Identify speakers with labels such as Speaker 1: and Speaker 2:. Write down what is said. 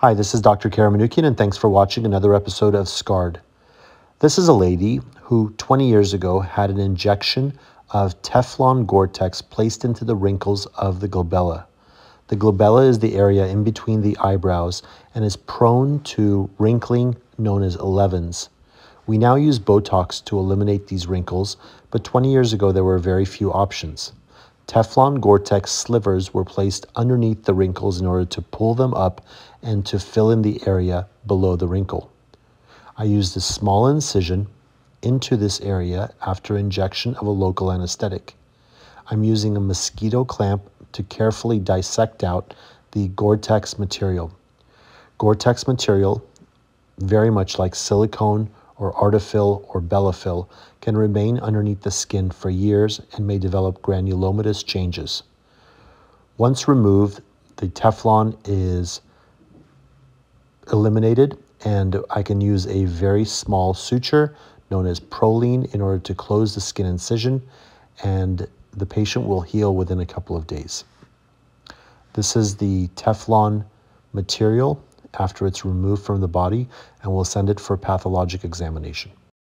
Speaker 1: Hi, this is Dr. Kara Manukian, and thanks for watching another episode of Scarred. This is a lady who 20 years ago had an injection of Teflon Gore-Tex placed into the wrinkles of the glabella. The glabella is the area in between the eyebrows and is prone to wrinkling known as 11s. We now use Botox to eliminate these wrinkles, but 20 years ago there were very few options. Teflon Gore-Tex slivers were placed underneath the wrinkles in order to pull them up and to fill in the area below the wrinkle. I used a small incision into this area after injection of a local anesthetic. I'm using a mosquito clamp to carefully dissect out the Gore-Tex material. Gore-Tex material, very much like silicone or artifil or belafil can remain underneath the skin for years and may develop granulomatous changes. Once removed, the Teflon is eliminated and I can use a very small suture known as proline in order to close the skin incision and the patient will heal within a couple of days. This is the Teflon material after it's removed from the body and we'll send it for pathologic examination.